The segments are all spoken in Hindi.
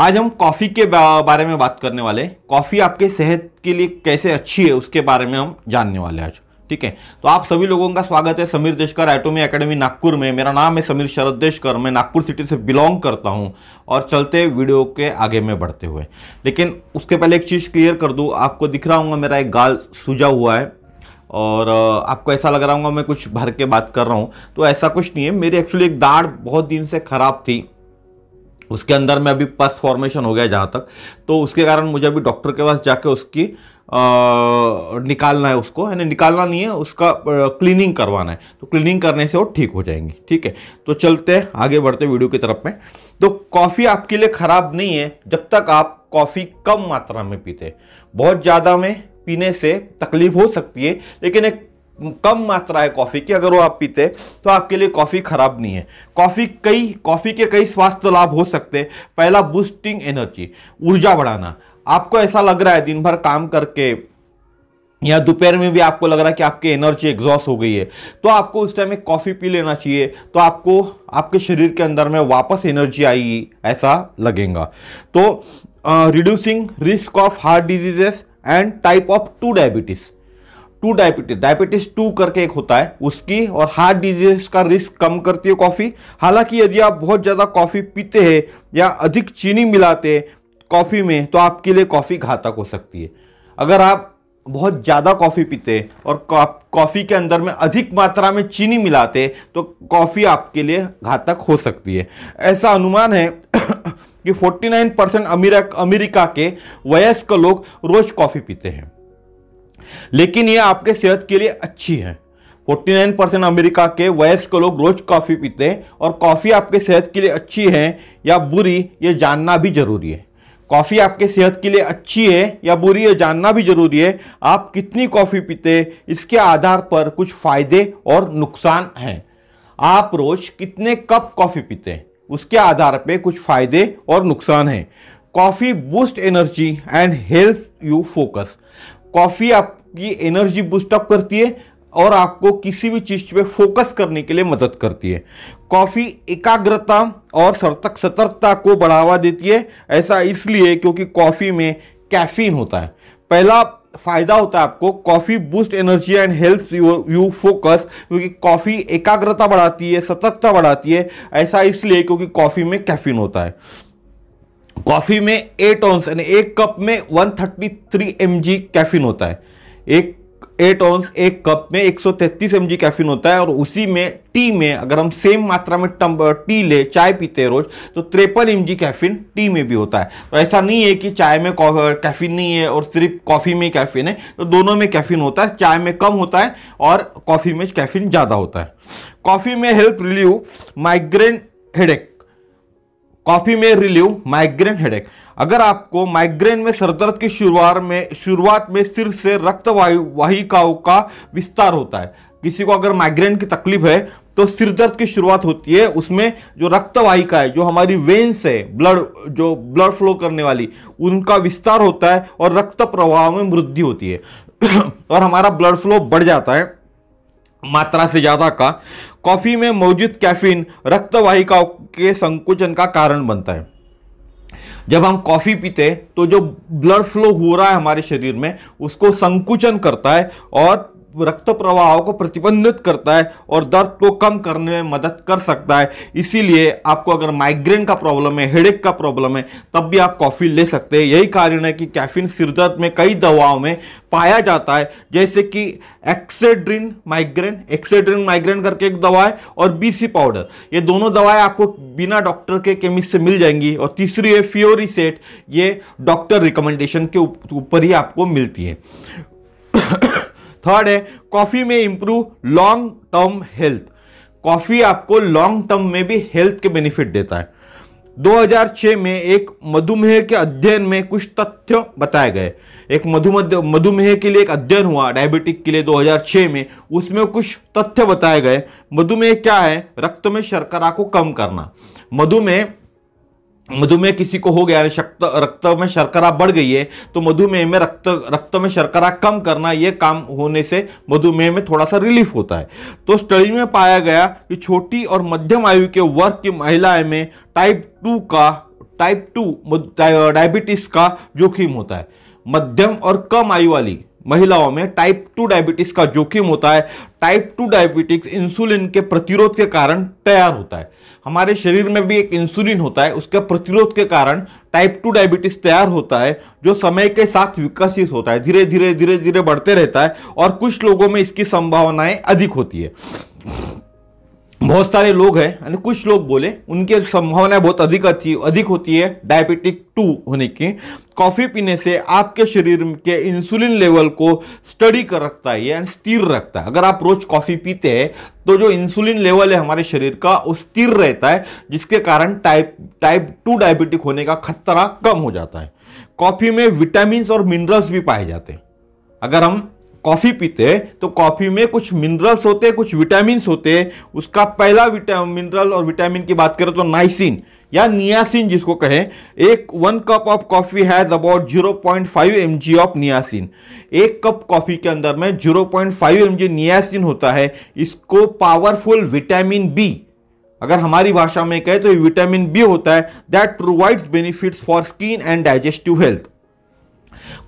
आज हम कॉफ़ी के बारे में बात करने वाले कॉफ़ी आपके सेहत के लिए कैसे अच्छी है उसके बारे में हम जानने वाले हैं आज ठीक है तो आप सभी लोगों का स्वागत है समीर देशकर एटोमी एकेडमी नागपुर में मेरा नाम है समीर शरद देशकर मैं नागपुर सिटी से बिलोंग करता हूं और चलते वीडियो के आगे में बढ़ते हुए लेकिन उसके पहले एक चीज़ क्लियर कर दूँ आपको दिख रहा होगा मेरा एक गाल सूझा हुआ है और आपको ऐसा लग रहा होगा मैं कुछ भर के बात कर रहा हूँ तो ऐसा कुछ नहीं है मेरी एक्चुअली एक दाढ़ बहुत दिन से ख़राब थी उसके अंदर में अभी पस फॉर्मेशन हो गया जहाँ तक तो उसके कारण मुझे अभी डॉक्टर के पास जाके उसकी आ, निकालना है उसको यानी निकालना नहीं है उसका क्लीनिंग करवाना है तो क्लीनिंग करने से वो ठीक हो जाएंगी ठीक है तो चलते हैं आगे बढ़ते वीडियो की तरफ में तो कॉफ़ी आपके लिए ख़राब नहीं है जब तक आप कॉफ़ी कम मात्रा में पीते बहुत ज़्यादा में पीने से तकलीफ हो सकती है लेकिन एक कम मात्रा है कॉफ़ी की अगर वो आप पीते तो आपके लिए कॉफ़ी ख़राब नहीं है कॉफ़ी कई कॉफ़ी के कई स्वास्थ्य लाभ हो सकते हैं पहला बूस्टिंग एनर्जी ऊर्जा बढ़ाना आपको ऐसा लग रहा है दिन भर काम करके या दोपहर में भी आपको लग रहा है कि आपकी एनर्जी एग्जॉस्ट हो गई है तो आपको उस टाइम एक कॉफ़ी पी लेना चाहिए तो आपको आपके शरीर के अंदर में वापस एनर्जी आएगी ऐसा लगेगा तो reducing risk of heart diseases and type of two diabetes two diabetes diabetes two करके एक होता है उसकी और हार्ट डिजीज का रिस्क कम करती है कॉफ़ी हालांकि यदि आप बहुत ज़्यादा कॉफ़ी पीते हैं या अधिक चीनी मिलाते हैं कॉफ़ी में तो आपके लिए कॉफ़ी घातक हो सकती है अगर आप बहुत ज़्यादा कॉफ़ी पीते और कॉफ़ी के अंदर में अधिक मात्रा में चीनी मिलाते तो कॉफ़ी आपके लिए घातक हो सकती है ऐसा अनुमान है कि 49 परसेंट अमेरिका के वयस्क लोग रोज़ कॉफ़ी पीते हैं लेकिन ये आपके सेहत के लिए अच्छी है 49 परसेंट अमेरिका के वयस्क लोग रोज कॉफ़ी पीते हैं और कॉफ़ी आपके सेहत के लिए अच्छी है या बुरी ये जानना भी जरूरी है कॉफ़ी आपके सेहत के लिए अच्छी है या बुरी ये जानना भी जरूरी है आप कितनी कॉफ़ी पीते इसके आधार पर कुछ फ़ायदे और नुकसान हैं आप रोज कितने कप कॉफ़ी पीते हैं उसके आधार पर कुछ फ़ायदे और नुकसान हैं coffee boost energy and help you focus coffee आपकी एनर्जी बूस्टअप करती है और आपको किसी भी चीज़ पे फोकस करने के लिए मदद करती है कॉफ़ी एकाग्रता और सतर्क सतर्कता को बढ़ावा देती है ऐसा इसलिए क्योंकि कॉफ़ी में कैफीन होता है पहला फायदा होता है आपको coffee boost energy and health you focus क्योंकि कॉफी एकाग्रता बढ़ाती है सतर्कता बढ़ाती है ऐसा इसलिए क्योंकि कॉफी में कैफीन होता है कॉफ़ी में एट ऑन्स यानी एक कप में 133 थर्टी कैफीन होता है एक एट ऑन्स एक कप में 133 जी कैफिन होता है और उसी में टी में अगर हम सेम मात्रा में टम टी ले चाय पीते हैं रोज तो त्रेपन जी कैफिन टी में भी होता है तो ऐसा नहीं है कि चाय में कैफिन नहीं है और सिर्फ कॉफ़ी में कैफ़िन है तो दोनों में कैफिन होता है चाय में कम होता है और कॉफ़ी में कैफिन ज़्यादा होता है कॉफ़ी में help relieve migraine headache coffee में रिलीव माइग्रेन हेडेक अगर आपको माइग्रेन में सरदर्द की शुरुआत में शुरुआत में सिर से रक्त वाहिकाओं का विस्तार होता है किसी को अगर माइग्रेन की तकलीफ है तो सिर दर्द की शुरुआत होती है उसमें जो रक्त वाहिका है जो हमारी वेन्स है ब्लड जो ब्लड फ्लो करने वाली उनका विस्तार होता है और रक्त प्रवाह में वृद्धि होती है और हमारा ब्लड फ्लो बढ़ जाता है मात्रा से ज़्यादा का कॉफ़ी में मौजूद कैफीन रक्तवाहिकाओं के संकुचन का कारण बनता है जब हम कॉफ़ी पीते तो जो ब्लड फ्लो हो रहा है हमारे शरीर में उसको संकुचन करता है और रक्त प्रवाह को प्रतिबंधित करता है और दर्द को कम करने में मदद कर सकता है इसीलिए आपको अगर माइग्रेन का प्रॉब्लम है हेडेक का प्रॉब्लम है तब भी आप कॉफ़ी ले सकते हैं यही कारण है कि कैफीन सिरदर्द में कई दवाओं में पाया जाता है जैसे कि एक्सेड्रिन माइग्रेन एक्सेड्रिन माइग्रेन करके एक दवा है और बीसी पाउडर ये दोनों दवाएं आपको बिना डॉक्टर के केमिस्ट से मिल जाएंगी और तीसरी है फ्योरी सेट ये डॉक्टर रिकमेंडेशन के ऊपर ही आपको मिलती है थर्ड है कॉफ़ी में improve long term health coffee आपको लॉन्ग टर्म में भी हेल्थ के बेनिफिट देता है 2006 में एक मधुमेह के अध्ययन में कुछ तथ्य बताए गए एक मधुमेह मधुमेह के लिए एक अध्ययन हुआ डायबिटिक के लिए 2006 में उसमें कुछ तथ्य बताए गए मधुमेह क्या है रक्त में शर्करा को कम करना मधुमेह मधुमेह किसी को हो गया है शक्त रक्त में शर्करा बढ़ गई है तो मधुमेह में रक्त रक्त में शर्करा कम करना ये काम होने से मधुमेह में थोड़ा सा रिलीफ होता है तो स्टडी में पाया गया कि छोटी और मध्यम आयु के वर्ग की महिलाएं में टाइप टू का टाइप टू डायबिटीज का जोखिम होता है मध्यम और कम आयु वाली महिलाओं में टाइप टू डायबिटीज का जोखिम होता है टाइप टू डायबिटिक्स इंसुलिन के प्रतिरोध के कारण तैयार होता है हमारे शरीर में भी एक इंसुलिन होता है उसके प्रतिरोध के कारण टाइप टू डायबिटीज तैयार होता है जो समय के साथ विकसित होता है धीरे धीरे धीरे धीरे बढ़ते रहता है और कुछ लोगों में इसकी संभावनाएं अधिक होती है बहुत सारे लोग हैं यानी कुछ लोग बोले उनके संभावनाएं बहुत अधिक अच्छी अधिक होती है डायबिटिक टू होने की कॉफ़ी पीने से आपके शरीर के इंसुलिन लेवल को स्टडी कर रखता है यानी स्थिर रखता है अगर आप रोज़ कॉफ़ी पीते हैं तो जो इंसुलिन लेवल है हमारे शरीर का वो स्थिर रहता है जिसके कारण टाइप टाइप टू डायबिटिक होने का खतरा कम हो जाता है कॉफ़ी में विटामिन और मिनरल्स भी पाए जाते हैं अगर हम कॉफ़ी पीते हैं तो कॉफ़ी में कुछ मिनरल्स होते हैं कुछ विटामिन होते हैं उसका पहला मिनरल और विटामिन की बात करें तो नाइसिन या नियासिन जिसको कहें एक one cup of coffee has about 0.5 point of niacin एक कप कॉफ़ी के अंदर में 0.5 पॉइंट नियासिन होता है इसको पावरफुल विटामिन बी अगर हमारी भाषा में कहें तो ये विटामिन बी होता है that provides benefits for skin and digestive health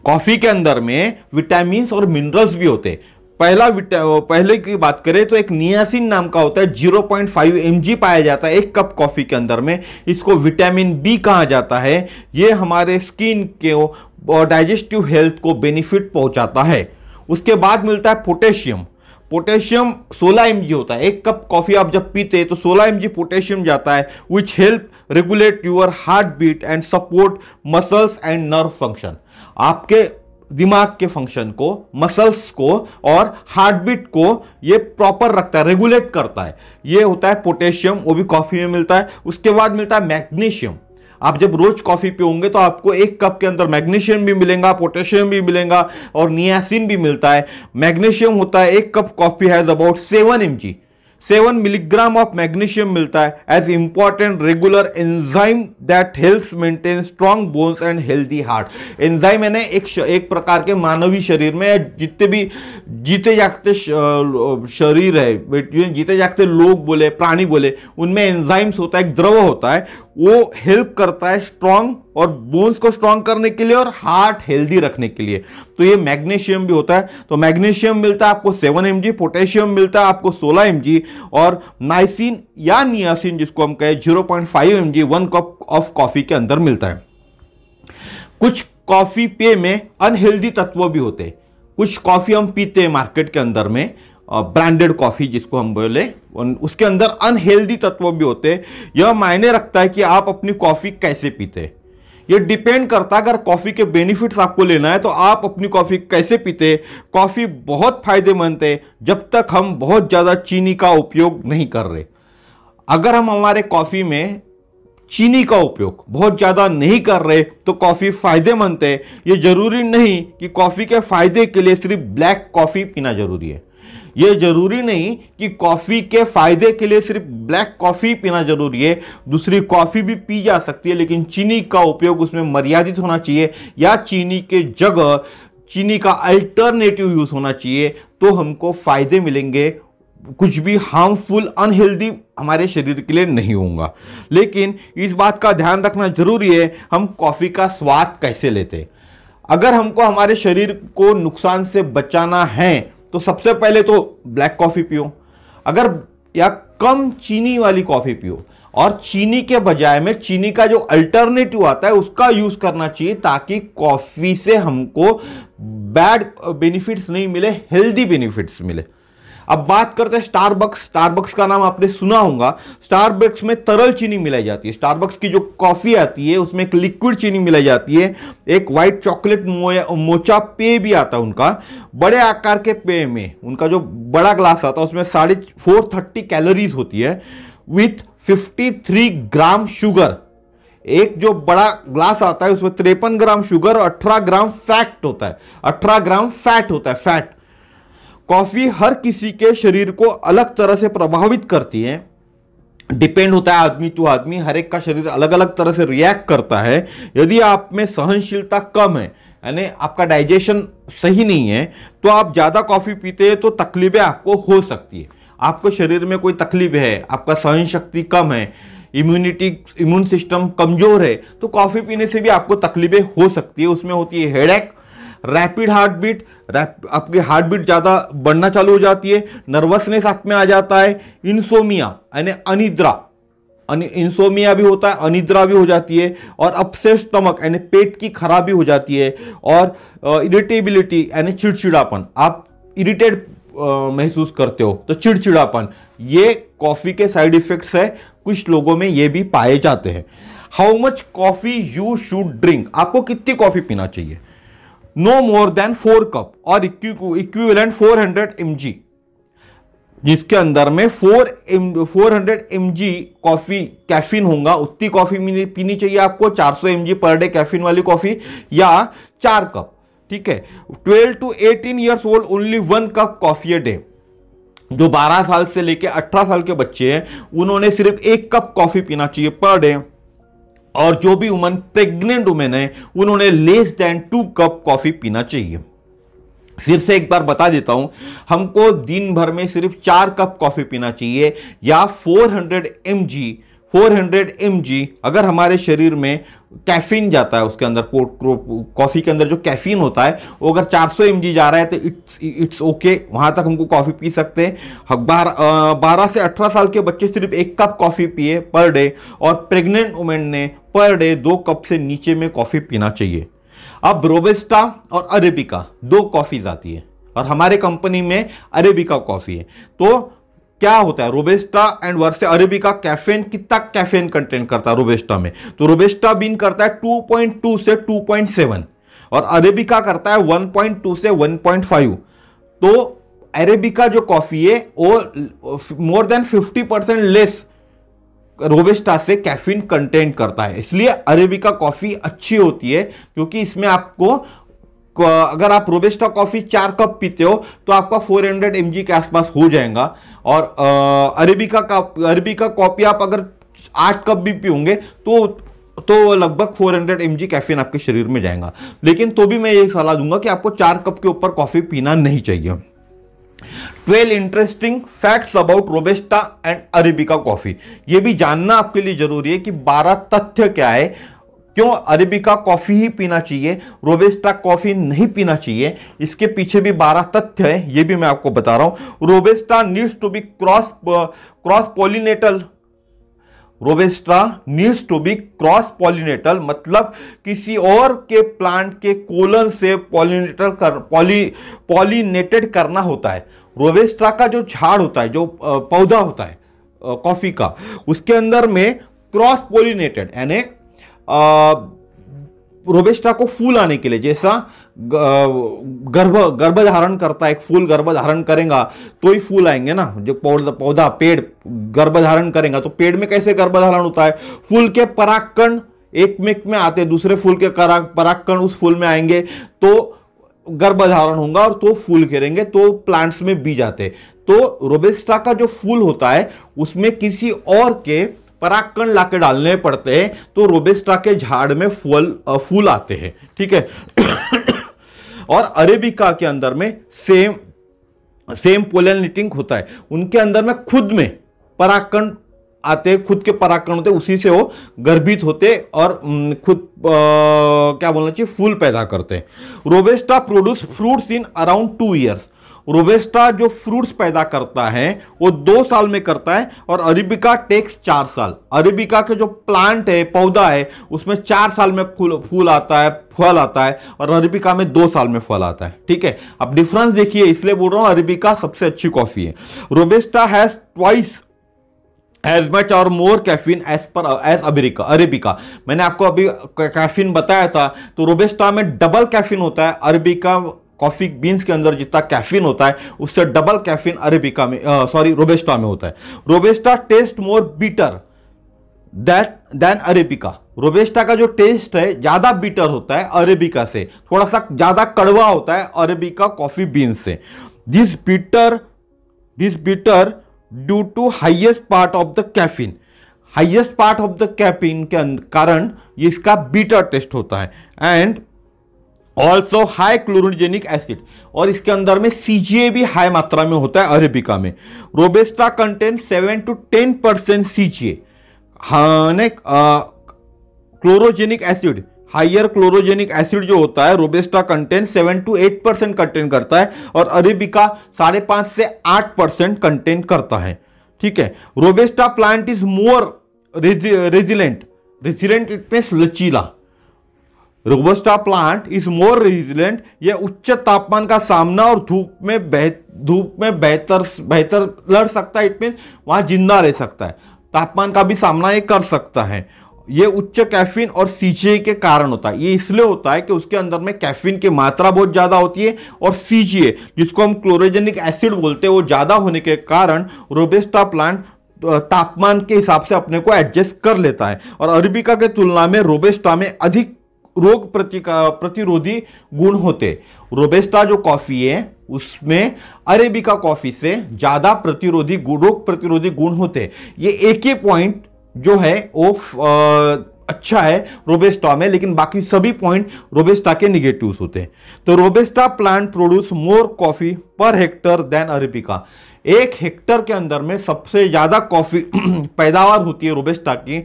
coffee के अंदर में विटामिन और मिनरल्स भी होते हैं पहला पहले की बात करें तो एक नियासिन नाम का होता है 0.5 पॉइंट पाया जाता है एक कप कॉफ़ी के अंदर में इसको विटामिन बी कहा जाता है ये हमारे स्किन के डाइजेस्टिव हेल्थ को बेनिफिट पहुंचाता है उसके बाद मिलता है पोटेशियम पोटेशियम 16 एम होता है एक कप कॉफ़ी आप जब पीते हैं तो 16 एम पोटेशियम जाता है which help regulate your heart beat and support muscles and nerve function आपके दिमाग के फंक्शन को मसल्स को और हार्ट बीट को ये प्रॉपर रखता है रेगुलेट करता है ये होता है पोटेशियम वो भी कॉफ़ी में मिलता है उसके बाद मिलता है मैग्नीशियम आप जब रोज कॉफ़ी पियोगे तो आपको एक कप के अंदर मैग्नीशियम भी मिलेगा पोटेशियम भी मिलेगा और नियासिन भी मिलता है मैग्नीशियम होता है एक cup coffee has about seven M G seven milligram of magnesium मिलता है as important regular enzyme that helps maintain strong bones and healthy heart enzyme मैंने एक एक प्रकार के मानवीय शरीर में जितने भी जीते जागते शरीर है जीते जागते लोग बोले प्राणी बोले उनमें एंजाइम्स होता है एक द्रव होता है वो हेल्प करता है स्ट्रांग और बोन्स को स्ट्रांग करने के लिए और हार्ट हेल्दी रखने के लिए तो ये मैग्नीशियम भी होता है तो मैग्नीशियम मिलता है आपको सेवन एम जी पोटेशियम मिलता है आपको सोलह एम जी और नाइसिन या नियासिन जिसको हम कहें zero point five M G one cup of coffee के अंदर मिलता है कुछ कॉफ़ी पेय में अनहेल्दी तत्व भी होते हैं कुछ कॉफ़ी हम पीते हैं मार्केट के अंदर में ब्रांडेड कॉफ़ी जिसको हम बोले उसके अंदर अनहेल्दी तत्व भी होते हैं यह मायने रखता है कि आप अपनी कॉफ़ी कैसे पीते हैं ये डिपेंड करता है अगर कॉफ़ी के बेनिफिट्स आपको लेना है तो आप अपनी कॉफ़ी कैसे पीते कॉफ़ी बहुत फायदेमंद है जब तक हम बहुत ज़्यादा चीनी का उपयोग नहीं कर रहे अगर हम हमारे कॉफ़ी में चीनी का उपयोग बहुत ज़्यादा नहीं कर रहे तो कॉफ़ी फ़ायदेमंद है ये ज़रूरी नहीं कि कॉफ़ी के फ़ायदे के लिए सिर्फ ब्लैक कॉफ़ी पीना ज़रूरी है ये ज़रूरी नहीं कि कॉफ़ी के फ़ायदे के लिए सिर्फ ब्लैक कॉफ़ी पीना ज़रूरी है दूसरी कॉफ़ी भी पी जा सकती है लेकिन चीनी का उपयोग उसमें मर्यादित होना चाहिए या चीनी के जगह चीनी का अल्टरनेटिव यूज़ होना चाहिए तो हमको फ़ायदे मिलेंगे कुछ भी हार्मफुल अनहेल्दी हमारे शरीर के लिए नहीं होगा लेकिन इस बात का ध्यान रखना जरूरी है हम कॉफ़ी का स्वाद कैसे लेते अगर हमको हमारे शरीर को नुकसान से बचाना है तो सबसे पहले तो ब्लैक कॉफ़ी पियो अगर या कम चीनी वाली कॉफ़ी पियो और चीनी के बजाय में चीनी का जो अल्टरनेटिव आता है उसका यूज़ करना चाहिए ताकि कॉफ़ी से हमको बैड बेनिफिट्स नहीं मिले हेल्दी बेनिफिट्स मिले अब बात करते हैं स्टारबक्स स्टारबक्स का नाम आपने सुना होगा स्टारबक्स में तरल चीनी मिलाई जाती है स्टारबक्स की जो कॉफ़ी आती है उसमें एक लिक्विड चीनी मिलाई जाती है एक वाइट चॉकलेट मोचा पेय भी आता है उनका बड़े आकार के पेय में उनका जो बड़ा ग्लास आता है उसमें साढ़े फोर थर्टी कैलोरीज होती है with fifty three gram sugar एक जो बड़ा ग्लास आता है उसमें तिरपन ग्राम शुगर और अठारह ग्राम फैट होता है अठारह ग्राम फैट होता है फैट कॉफ़ी हर किसी के शरीर को अलग तरह से प्रभावित करती है डिपेंड होता है आदमी टू आदमी हर एक का शरीर अलग अलग तरह से रिएक्ट करता है यदि आप में सहनशीलता कम है यानी आपका डाइजेशन सही नहीं है तो आप ज़्यादा कॉफ़ी पीते हैं तो तकलीफ़ें आपको हो सकती है आपको शरीर में कोई तकलीफ है आपका सहन शक्ति कम है इम्यूनिटी इम्यून सिस्टम कमज़ोर है तो कॉफ़ी पीने से भी आपको तकलीफें हो सकती है उसमें होती है हेडेक रैपिड हार्ट बीट आपके आपकी हार्ट बीट ज़्यादा बढ़ना चालू हो जाती है नर्वसनेस आप में आ जाता है इंसोमिया यानी अनिद्रा इंसोमिया भी होता है अनिद्रा भी हो जाती है और अपसे स्टमक यानी पेट की खराबी हो जाती है और इरिटेबिलिटी यानी चिड़चिड़ापन आप इरिटेट महसूस करते हो तो चिड़चिड़ापन ये कॉफ़ी के साइड इफ़ेक्ट्स है कुछ लोगों में ये भी पाए जाते हैं how much coffee you should drink आपको कितनी कॉफ़ी पीना चाहिए देन फोर कप और equivalent four hundred M G जिसके अंदर में four four hundred M G coffee caffeine होगा उतनी कॉफ़ी पीनी चाहिए आपको चार सौ M G per day caffeine वाली कॉफ़ी या चार कप ठीक है twelve to eighteen years old only one cup coffee a day जो बारह साल से लेके अठारह साल के बच्चे हैं उन्होंने सिर्फ एक कप कॉफ़ी पीना चाहिए पर डे और जो भी वुमन प्रेग्नेंट वुमेन है उन्होंने less than two cup coffee पीना चाहिए फिर से एक बार बता देता हूं हमको दिन भर में सिर्फ चार कप कॉफी पीना चाहिए या 400 हंड्रेड एम जी फोर अगर हमारे शरीर में कैफीन जाता है उसके अंदर कॉफ़ी के अंदर जो कैफीन होता है वो अगर 400 सौ जा रहा है तो इट्स इट्स ओके वहाँ तक हमको कॉफ़ी पी सकते हैं हाँ, बारह बारह से अठारह साल के बच्चे सिर्फ एक कप कॉफ़ी पिए पर डे और प्रेग्नेंट वुमेन ने पर डे दो कप से नीचे में कॉफ़ी पीना चाहिए अब रोबेस्टा और अरेबिका दो कॉफ़ीज आती है और हमारे कंपनी में अरेबिका कॉफ़ी है तो क्या होता है robusta and versus arabica caffeine कितना कैफेन कंटेंट करता है रोबेस्टा में तो रोबेस्टा बीन करता है 2.2 से 2.7 और अरेबिका करता है 1.2 से 1.5 तो अरेबिका जो कॉफी है वो more than 50 percent less robusta से कैफीन कंटेंट करता है इसलिए अरेबिका कॉफी अच्छी होती है क्योंकि इसमें आपको अगर आप रोबेस्टा कॉफ़ी चार कप पीते हो तो आपका 400 हंड्रेड के आसपास हो जाएगा और अरेबिका का अरेबिका कॉफ़ी आप अगर आठ कप भी पीओगे तो तो लगभग 400 हंड्रेड कैफीन आपके शरीर में जाएगा लेकिन तो भी मैं ये सलाह दूंगा कि आपको चार कप के ऊपर कॉफ़ी पीना नहीं चाहिए 12 interesting facts about robusta and arabica coffee ये भी जानना आपके लिए जरूरी है कि 12 तथ्य क्या है क्यों अरेबिका कॉफ़ी ही पीना चाहिए रोबेस्टा कॉफ़ी नहीं पीना चाहिए इसके पीछे भी बारह तथ्य है ये भी मैं आपको बता रहा हूं robusta needs to be cross cross pollinated robusta needs to be cross pollinated मतलब किसी और के प्लांट के कोलन से पॉलिनेटल कर पॉली पॉलिनेटेड करना होता है रोबेस्ट्रा का जो झाड़ होता है जो पौधा होता है कॉफ़ी का उसके अंदर में क्रॉस पोलिनेटेड यानी रोबेस्टा को फूल आने के लिए जैसा गर्भ गर्भ धारण करता है एक फूल गर्भ धारण करेगा तो ही फूल आएंगे ना जो पौधा पौधा पेड़ गर्भ धारण करेगा तो पेड़ में कैसे गर्भ धारण होता है फूल के परागकण एक मिक में आते दूसरे फूल के परागकण उस फूल में आएंगे तो गर्भ धारण होगा और तो फूल घेरेंगे तो प्लांट्स में बीज आते तो रोबेस्टा का जो फूल होता है उसमें किसी और के परागकण लाके डालने पड़ते हैं तो रोबेस्ट्रा के झाड़ में फूल फूल आते हैं ठीक है और अरेबिका के अंदर में सेम सेम पोलिटिंग होता है उनके अंदर में खुद में पराकण आते खुद के पराकण होते उसी से वो गर्भित होते और खुद आ, क्या बोलना चाहिए फूल पैदा करते robusta produce fruits in around two years robusta जो फ्रूट्स पैदा करता है वो दो साल में करता है और अरेबिका टेक्स चार साल अरेबिका के जो प्लांट है पौधा है उसमें चार साल में फूल फूल आता है फल आता है और अरेबिका में दो साल में फल आता है ठीक है अब डिफरेंस देखिए इसलिए बोल रहा हूँ अरेबिका सबसे अच्छी कॉफी है robusta has twice as much और more caffeine as per as अबेरिका अरेबिका मैंने आपको अभी कैफिन बताया था तो रोबेस्टा में डबल कैफिन होता है अरेबिका कॉफ़ी बीन्स के अंदर जितना कैफीन होता है उससे डबल कैफीन अरेबिका में सॉरी रोबेस्टा में होता है robusta taste more bitter that than arabica robusta का जो टेस्ट है ज़्यादा बीटर होता है अरेबिका से थोड़ा सा ज़्यादा कड़वा होता है अरेबिका कॉफ़ी बीन्स से this bitter this bitter due to highest part of the caffeine highest part of the caffeine के कारण इसका बीटर टेस्ट होता है and also high chlorogenic acid और इसके अंदर में सीजीए भी हाई मात्रा में होता है अरेबिका में robusta content seven to ten percent CGA chlorogenic acid higher chlorogenic acid जो होता है robusta content seven to eight percent content करता है और अरेबिका साढ़े पांच से आठ परसेंट कंटेन करता है ठीक है robusta plant is more resilient resilient it लचीला robusta plant is more resilient यह उच्च तापमान का सामना और धूप में धूप में बेहतर बेहतर लड़ सकता है इट मीन वहाँ जिंदा रह सकता है तापमान का भी सामना ये कर सकता है ये उच्च कैफीन और सीचे के कारण होता है ये इसलिए होता है कि उसके अंदर में कैफीन की मात्रा बहुत ज़्यादा होती है और सीचे जिसको हम क्लोरोजेनिक एसिड बोलते हैं वो ज़्यादा होने के कारण रोबेस्टा प्लांट तापमान के हिसाब से अपने को एडजस्ट कर लेता है और अरबिका के तुलना में रोबेस्टा में अधिक रोग प्रतिरोधी गुण होते रोबेस्टा जो कॉफ़ी है उसमें अरेबिका कॉफ़ी से ज़्यादा प्रतिरोधी रोग प्रतिरोधी गुण होते ये एक ही पॉइंट जो है वो अच्छा है रोबेस्टा में लेकिन बाकी सभी पॉइंट रोबेस्टा के निगेटिव्स होते हैं तो robusta plant produce more coffee per hectare than arabica एक हेक्टर के अंदर में सबसे ज़्यादा कॉफ़ी पैदावार होती है रोबेस्टा की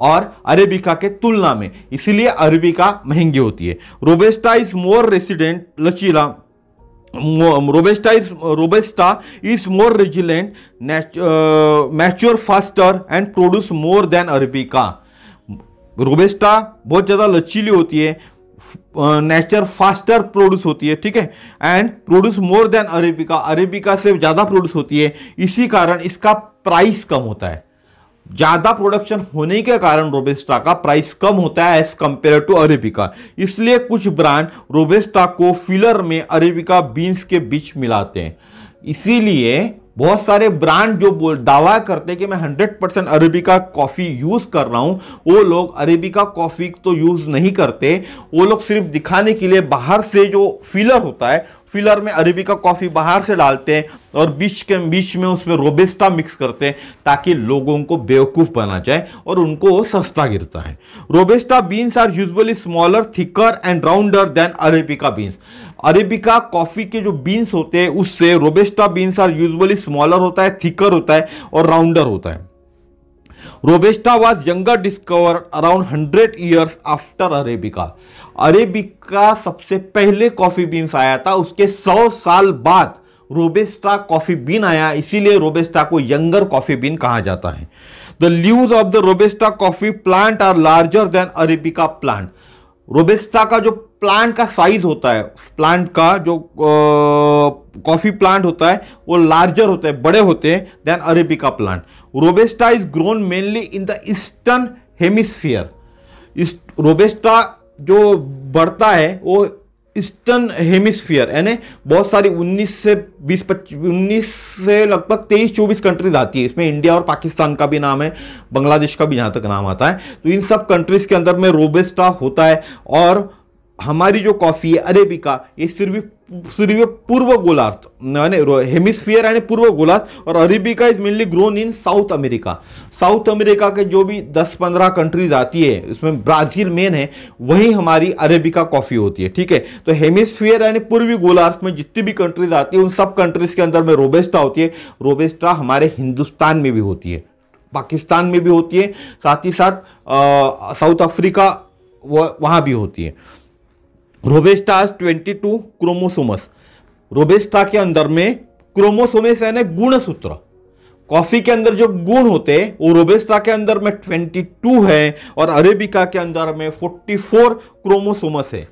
और अरेबिका के तुलना में इसीलिए अरेबिका महंगी होती है रोबेस्टा इज मोर रेसिडेंट लचीला robusta is robusta is more resilient mature faster and produce more than arabica robusta बहुत ज़्यादा लचीली होती है नेचर फास्टर प्रोड्यूस होती है ठीक है and produce more than arabica arabica से ज़्यादा प्रोड्यूस होती है इसी कारण इसका प्राइस कम होता है ज़्यादा प्रोडक्शन होने के कारण रोबेस्टा का प्राइस कम होता है एज कंपेयर टू अरेबिका इसलिए कुछ ब्रांड रोबेस्टा को फिलर में अरेबिका बीन्स के बीच मिलाते हैं इसीलिए बहुत सारे ब्रांड जो बोल दावा करते हैं कि मैं 100 परसेंट अरेबिका कॉफ़ी यूज़ कर रहा हूँ वो लोग अरेबिका कॉफ़ी तो यूज़ नहीं करते वो लोग सिर्फ दिखाने के लिए बाहर से जो फिलर होता है फिलर में अरेबिका कॉफ़ी बाहर से डालते हैं और बीच के बीच में उसमें रोबेस्टा मिक्स करते हैं ताकि लोगों को बेवकूफ़ बना जाए और उनको वो सस्ता गिरता है robusta beans are usually smaller thicker and rounder than arabica beans arabica coffee के जो बीन्स होते हैं उससे robusta beans are usually smaller होता है थिकर होता है और राउंडर होता है robusta was younger discover around hundred years after arabica arabica सबसे पहले कॉफी बीन्स आया था उसके सौ साल बाद रोबेस्टा कॉफी बीन आया इसीलिए रोबेस्टा को यंगर कॉफी बीन कहा जाता है the leaves of the robusta coffee plant are larger than arabica plant robusta का जो प्लांट का साइज होता है प्लांट का जो कॉफी प्लांट होता है वो लार्जर होता है बड़े होते हैं than arabica plant robusta is grown mainly in the eastern hemisphere इस रोबेस्टा जो बढ़ता है वो ईस्टर्न हेमिस्फीयर यानी बहुत सारी 19 से 20 पच्चीस उन्नीस से लगभग 23 24 कंट्रीज आती है इसमें इंडिया और पाकिस्तान का भी नाम है बांग्लादेश का भी जहाँ तक नाम आता है तो इन सब कंट्रीज के अंदर में रोबेस्टा होता है और हमारी जो कॉफी है अरेबिका ये सिर्फ सिर्फ पूर्व गोलार्थ हेमिस्फियर आणि पूर्व गोलार्थ और arabica is mainly grown in South America South America के जो भी 10-15 कंट्रीज आती है उसमें ब्राज़ील मेन है वही हमारी अरेबिका कॉफ़ी होती है ठीक है तो हेमिस्फियर यानी पूर्वी गोलार्थ में जितनी भी कंट्रीज आती है उन सब कंट्रीज के अंदर में रोबेस्टा होती है रोबेस्टा हमारे हिंदुस्तान में भी होती है पाकिस्तान में भी होती है साथ ही साथ साउथ अफ्रीका वहाँ भी होती है रोबेस्टास 22 क्रोमोसोमस रोबेस्टा के अंदर में क्रोमोसोमस यानी गुणसूत्र कॉफी के अंदर जो गुण होते हैं वो रोबेस्टा के अंदर में 22 है और अरेबिका के अंदर में 44 क्रोमोसोमस है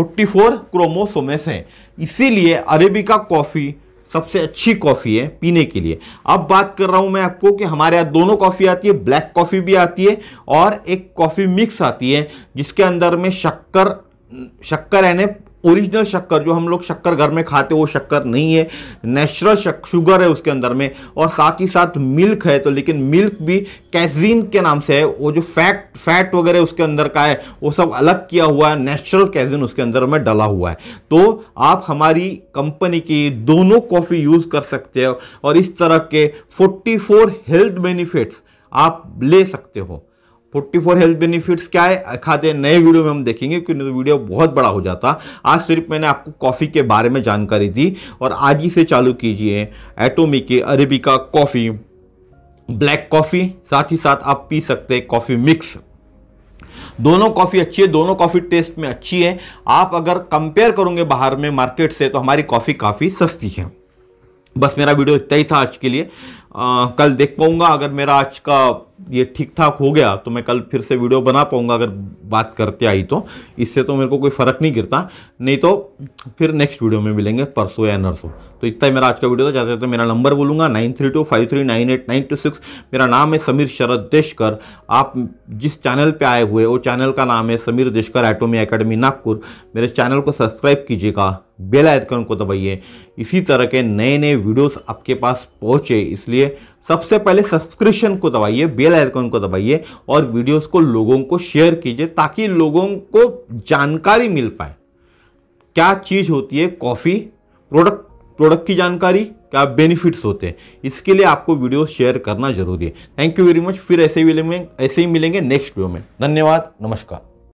44 क्रोमोसोमस है इसीलिए अरेबिका कॉफी सबसे अच्छी कॉफ़ी है पीने के लिए अब बात कर रहा हूं मैं आपको कि हमारे यहाँ दोनों कॉफ़ी आती है ब्लैक कॉफ़ी भी आती है और एक कॉफ़ी मिक्स आती है जिसके अंदर में शक्कर शक्कर है ना ओरिजिनल शक्कर जो हम लोग शक्कर घर में खाते वो शक्कर नहीं है नेचुरल शुगर है उसके अंदर में और साथ ही साथ मिल्क है तो लेकिन मिल्क भी कैजीन के नाम से है वो जो फैट फैट वगैरह उसके अंदर का है वो सब अलग किया हुआ है नेचुरल कैजीन उसके अंदर में डला हुआ है तो आप हमारी कंपनी की दोनों कॉफ़ी यूज़ कर सकते हो और इस तरह के फोर्टी हेल्थ बेनिफिट्स आप ले सकते हो फोर्टी फोर हेल्थ बेनिफिट्स क्या है खाते नए वीडियो में हम देखेंगे क्योंकि तो वीडियो बहुत बड़ा हो जाता आज सिर्फ मैंने आपको कॉफ़ी के बारे में जानकारी दी और आज ही से चालू कीजिए के अरेबिका कॉफ़ी ब्लैक कॉफ़ी साथ ही साथ आप पी सकते हैं कॉफ़ी मिक्स दोनों कॉफ़ी अच्छी है दोनों कॉफ़ी टेस्ट में अच्छी है आप अगर कंपेयर करोगे बाहर में मार्केट से तो हमारी कॉफ़ी काफ़ी सस्ती है बस मेरा वीडियो इतना ही था आज के लिए आ, कल देख पाऊंगा अगर मेरा आज का ये ठीक ठाक हो गया तो मैं कल फिर से वीडियो बना पाऊंगा अगर बात करते आई तो इससे तो मेरे को कोई फ़र्क नहीं गिरता नहीं तो फिर नेक्स्ट वीडियो में मिलेंगे परसों या नरसों तो इतना ही मेरा आज का वीडियो था चाहते तो मेरा नंबर बोलूँगा nine three two five three nine eight nine two six मेरा नाम है समीर शरद देशकर आप जिस चैनल पर आए हुए वो चैनल का नाम है समीर देशकर एटोमी अकेडमी नागपुर मेरे चैनल को सब्सक्राइब कीजिएगा बेल आइकन को दबाइए इसी तरह के नए नए वीडियोस आपके पास पहुँचे इसलिए लिए सबसे पहले सब्सक्रिप्शन को दबाइए बेल आइकन को दबाइए और वीडियोस को लोगों को शेयर कीजिए ताकि लोगों को जानकारी मिल पाए क्या चीज़ होती है कॉफ़ी प्रोडक्ट प्रोडक्ट की जानकारी क्या बेनिफिट्स होते हैं इसके लिए आपको वीडियो शेयर करना जरूरी है थैंक यू वेरी मच फिर ऐसे ही मिलेंगे ऐसे ही मिलेंगे नेक्स्ट वीडियो में धन्यवाद नमस्कार